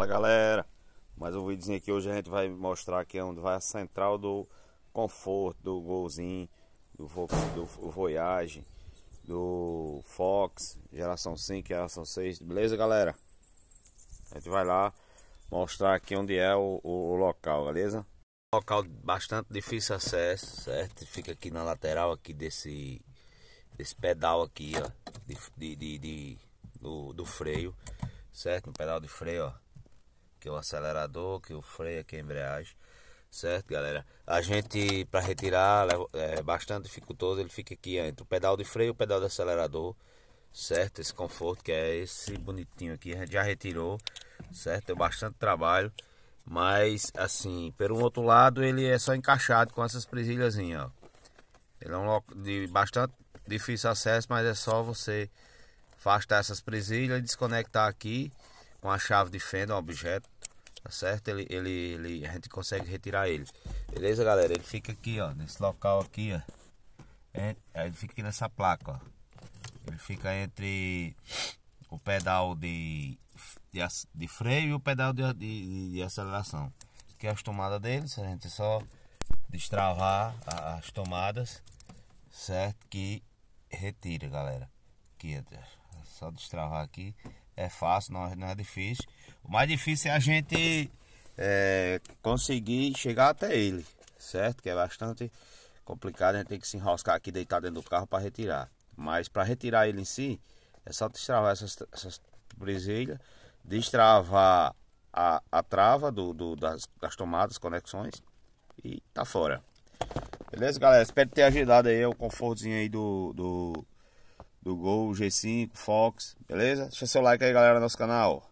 Fala galera, mais um vídeo aqui. Hoje a gente vai mostrar aqui é onde vai a central do conforto, do Golzinho, do, do, do Voyage, do Fox, geração 5, geração 6, beleza galera? A gente vai lá mostrar aqui onde é o, o, o local, beleza? Local bastante difícil acesso, certo? Fica aqui na lateral aqui desse, desse pedal aqui, ó, de, de, de, de do, do freio certo? No pedal de freio, ó que o acelerador, que o freio, que a embreagem. Certo, galera? A gente, para retirar, é bastante dificultoso. Ele fica aqui entre o pedal de freio e o pedal do acelerador. Certo? Esse conforto que é esse bonitinho aqui. A gente já retirou. Certo? Deu bastante trabalho. Mas, assim, pelo outro lado, ele é só encaixado com essas presilhas. Ó. Ele é um local de bastante difícil acesso, mas é só você afastar essas presilhas, desconectar aqui com a chave de fenda, um objeto, tá certo? Ele, ele, ele, a gente consegue retirar ele. Beleza, galera? Ele fica aqui, ó, nesse local aqui, ó. Ele fica aqui nessa placa, ó. Ele fica entre o pedal de, de, de freio e o pedal de, de, de aceleração. Aqui é as tomadas dele, a gente só destravar as tomadas, certo? Que retira, galera. Aqui, só destravar aqui é fácil, não, é, não é difícil. O mais difícil é a gente é, conseguir chegar até ele, certo? Que é bastante complicado, a gente tem que se enroscar aqui, deitar dentro do carro para retirar. Mas para retirar ele em si, é só destravar essas, essas presilhas, destravar a, a trava do, do das, das tomadas, conexões e tá fora. Beleza, galera? Espero ter ajudado aí o confortozinho aí do, do do Gol, G5, Fox, beleza? Deixa seu like aí, galera, no nosso canal.